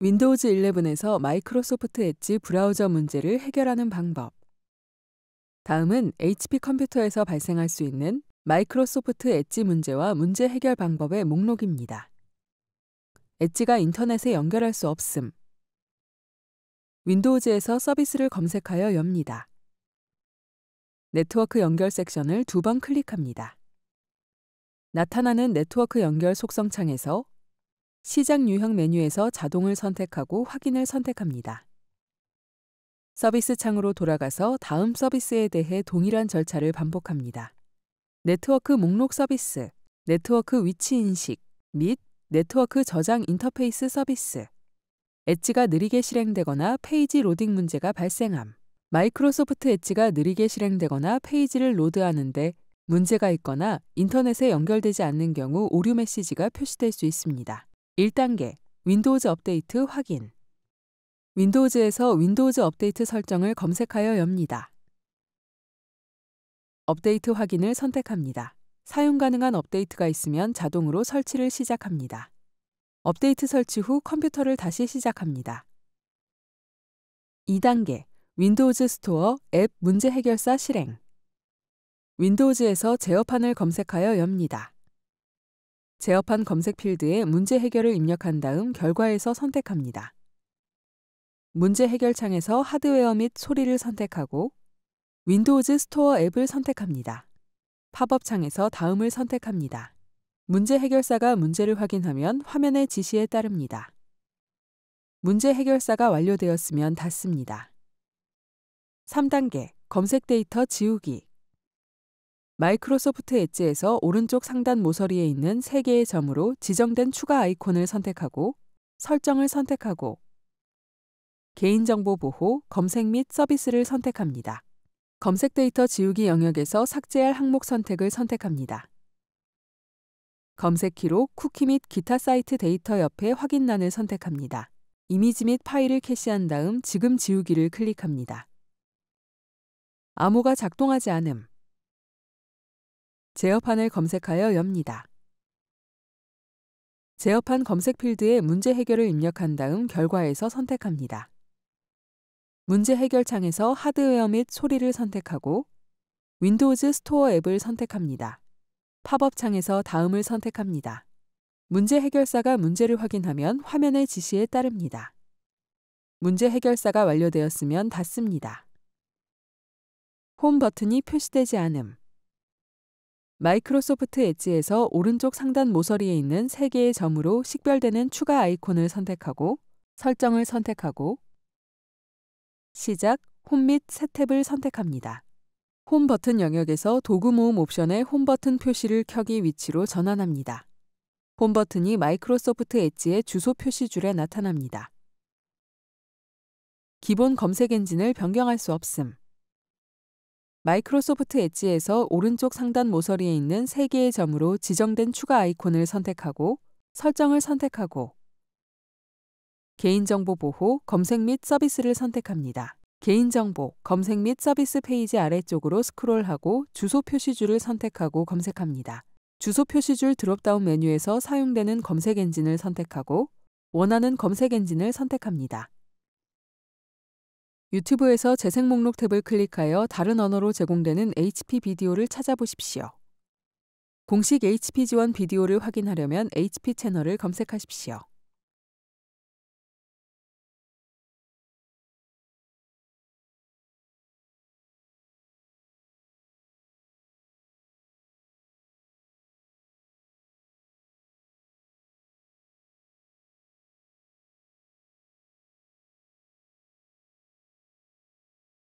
윈도우즈 11에서 마이크로소프트 엣지 브라우저 문제를 해결하는 방법. 다음은 HP 컴퓨터에서 발생할 수 있는 마이크로소프트 엣지 문제와 문제 해결 방법의 목록입니다. 엣지가 인터넷에 연결할 수 없음. 윈도우즈에서 서비스를 검색하여 엽니다. 네트워크 연결 섹션을 두 번 클릭합니다. 나타나는 네트워크 연결 속성 창에서 시작 유형 메뉴에서 자동을 선택하고 확인을 선택합니다. 서비스 창으로 돌아가서 다음 서비스에 대해 동일한 절차를 반복합니다. 네트워크 목록 서비스, 네트워크 위치 인식 및 네트워크 저장 인터페이스 서비스, 엣지가 느리게 실행되거나 페이지 로딩 문제가 발생함, 마이크로소프트 엣지가 느리게 실행되거나 페이지를 로드하는데 문제가 있거나 인터넷에 연결되지 않는 경우 오류 메시지가 표시될 수 있습니다. 1단계 윈도우즈 업데이트 확인 윈도우즈에서 윈도우즈 업데이트 설정을 검색하여 엽니다. 업데이트 확인을 선택합니다. 사용 가능한 업데이트가 있으면 자동으로 설치를 시작합니다. 업데이트 설치 후 컴퓨터를 다시 시작합니다. 2단계 윈도우즈 스토어 앱 문제 해결사 실행 윈도우즈에서 제어판을 검색하여 엽니다. 제어판 검색 필드에 문제 해결을 입력한 다음 결과에서 선택합니다. 문제 해결 창에서 하드웨어 및 소리를 선택하고 윈도우즈 스토어 앱을 선택합니다. 팝업 창에서 다음을 선택합니다. 문제 해결사가 문제를 확인하면 화면의 지시에 따릅니다. 문제 해결사가 완료되었으면 닫습니다. 3단계 검색 데이터 지우기 마이크로소프트 엣지에서 오른쪽 상단 모서리에 있는 3개의 점으로 지정된 추가 아이콘을 선택하고 설정을 선택하고 개인정보 보호, 검색 및 서비스를 선택합니다. 검색 데이터 지우기 영역에서 삭제할 항목 선택을 선택합니다. 검색 기록, 쿠키 및 기타 사이트 데이터 옆에 확인란을 선택합니다. 이미지 및 파일을 캐시한 다음 지금 지우기를 클릭합니다. 암호가 작동하지 않음 제어판을 검색하여 엽니다. 제어판 검색 필드에 문제 해결을 입력한 다음 결과에서 선택합니다. 문제 해결 창에서 하드웨어 및 소리를 선택하고 윈도우즈 스토어 앱을 선택합니다. 팝업 창에서 다음을 선택합니다. 문제 해결사가 문제를 확인하면 화면의 지시에 따릅니다. 문제 해결사가 완료되었으면 닫습니다. 홈 버튼이 표시되지 않음 마이크로소프트 엣지에서 오른쪽 상단 모서리에 있는 3개의 점으로 식별되는 추가 아이콘을 선택하고 설정을 선택하고 시작, 홈 및 새 탭을 선택합니다. 홈 버튼 영역에서 도구 모음 옵션의 홈 버튼 표시를 켜기 위치로 전환합니다. 홈 버튼이 마이크로소프트 엣지의 주소 표시줄에 나타납니다. 기본 검색 엔진을 변경할 수 없음. 마이크로소프트 엣지에서 오른쪽 상단 모서리에 있는 3개의 점으로 지정된 추가 아이콘을 선택하고 설정을 선택하고 개인정보 보호, 검색 및 서비스를 선택합니다. 개인정보, 검색 및 서비스 페이지 아래쪽으로 스크롤하고 주소 표시줄을 선택하고 검색합니다. 주소 표시줄 드롭다운 메뉴에서 사용되는 검색 엔진을 선택하고 원하는 검색 엔진을 선택합니다. 유튜브에서 재생 목록 탭을 클릭하여 다른 언어로 제공되는 HP 비디오를 찾아보십시오. 공식 HP 지원 비디오를 확인하려면 HP 채널을 검색하십시오.